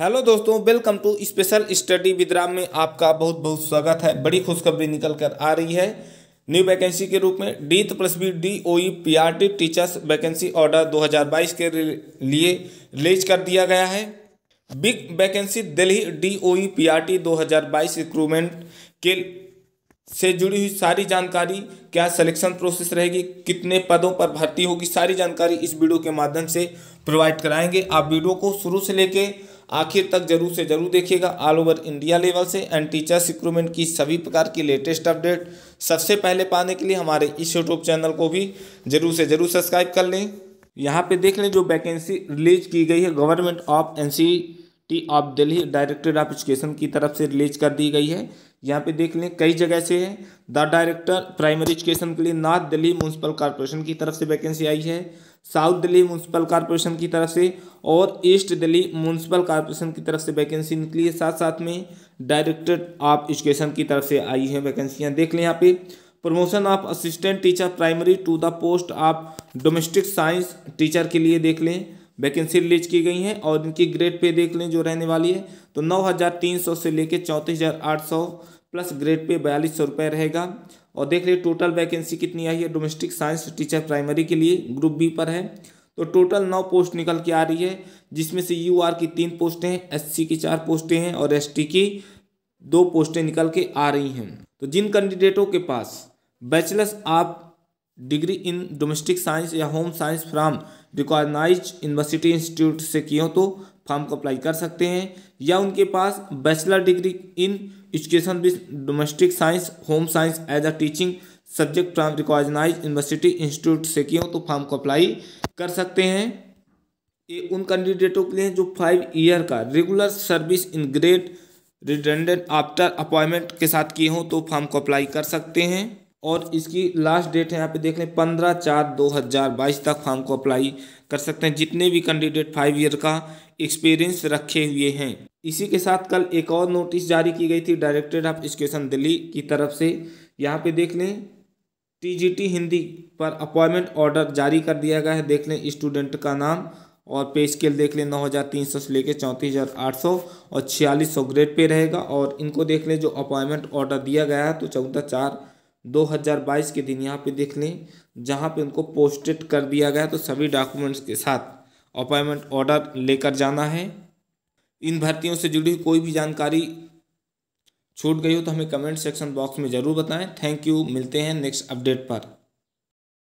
hello दोस्तों welcome to special study with Ram में आपका बहुत बहुत स्वागत है बड़ी खुशखबरी निकल कर आ रही है न्यू वैकेंसी के रूप में D plus B D O P R T teachers vacancy order 2022 के लिए रिलीज कर दिया गया है big vacancy Delhi D O E P R T दो रिक्रूटमेंट के से जुड़ी हुई सारी जानकारी क्या सिलेक्शन प्रोसेस रहेगी कितने पदों पर भर्ती होगी सारी जानकारी इस वीडियो के माध्यम से प्रोवाइड कराएंगे आप वीडियो को शुरू से लेकर आखिर तक जरूर से जरूर देखिएगा ऑल ओवर इंडिया लेवल से एंड टीचर्स रिक्रूटमेंट की सभी प्रकार की लेटेस्ट अपडेट सबसे पहले पाने के लिए हमारे इस यूट्यूब चैनल को भी जरूर से जरूर सब्सक्राइब कर लें यहाँ पे देख लें जो वैकेंसी रिलीज की गई है government of N T of Delhi director of education की तरफ से रिलीज कर दी गई है यहाँ पे देख लें कई जगह से है द डायरेक्टर प्राइमरी एजुकेशन के लिए नॉर्थ दिल्ली म्यूनसिपल कॉरपोरेशन की तरफ से वैकेंसी आई है साउथ दिल्ली म्यूनसिपल कॉरपोरेशन की तरफ से और ईस्ट दिल्ली म्यूनसिपल कॉरपोरेशन की तरफ से वैकेंसी निकली है साथ साथ में डायरेक्टर ऑफ एजुकेशन की तरफ से आई है वैकेंसियाँ देख लें यहाँ पे promotion of assistant teacher primary to the post of domestic science teacher के लिए देख लें वैकेंसी रिलीज की गई हैं और इनकी ग्रेड पे देख लें जो रहने वाली है तो नौ हज़ार तीन सौ से लेकर चौंतीस हज़ार आठ सौ प्लस ग्रेड पे बयालीस सौ रुपये रहेगा और देख लें टोटल वैकेंसी कितनी आई है डोमेस्टिक साइंस टीचर प्राइमरी के लिए ग्रुप बी पर है तो टोटल नौ पोस्ट निकल के आ रही है जिसमें से यू की तीन पोस्टें हैं एस की चार पोस्टें हैं और एस की दो पोस्टें निकल के आ रही हैं तो जिन कैंडिडेटों के पास बैचलर्स आप डिग्री इन डोमेस्टिक साइंस या home science from recognise university institute से किए तो फॉर्म को अप्लाई कर सकते हैं या उनके पास bachelor degree in education with domestic science home science as a teaching subject from recognise university institute से किए तो फॉर्म को अप्लाई कर सकते हैं ये उन कैंडिडेटों के लिए जो फाइव ईयर का रेगुलर सर्विस इन ग्रेड रिटेंडेंट आफ्टर अपॉइंटमेंट के साथ किए हों तो फॉर्म को अप्लाई कर सकते हैं और इसकी लास्ट डेट है यहाँ पे देख लें पंद्रह चार दो हज़ार बाईस तक फॉर्म को अप्लाई कर सकते हैं जितने भी कैंडिडेट फाइव ईयर का एक्सपीरियंस रखे हुए हैं इसी के साथ कल एक और नोटिस जारी की गई थी डायरेक्टरेट ऑफ एजुकेशन दिल्ली की तरफ से यहाँ पे देख लें टी हिंदी पर अपॉइंटमेंट ऑर्डर जारी कर दिया गया है देख लें स्टूडेंट का नाम और पे स्केल देख लें नौ हज़ार तीन सौ से लेकर चौंतीस हज़ार आठ सौ और छियालीस सौ ग्रेड पे रहेगा और इनको देख लें जो अपॉइंटमेंट ऑर्डर दिया गया है तो चौदह चार 2022 के दिन यहाँ पे देख लें जहाँ पे उनको पोस्टेड कर दिया गया तो सभी डॉक्यूमेंट्स के साथ अपॉइंटमेंट ऑर्डर लेकर जाना है इन भर्तियों से जुड़ी कोई भी जानकारी छूट गई हो तो हमें कमेंट सेक्शन बॉक्स में ज़रूर बताएं थैंक यू मिलते हैं नेक्स्ट अपडेट पर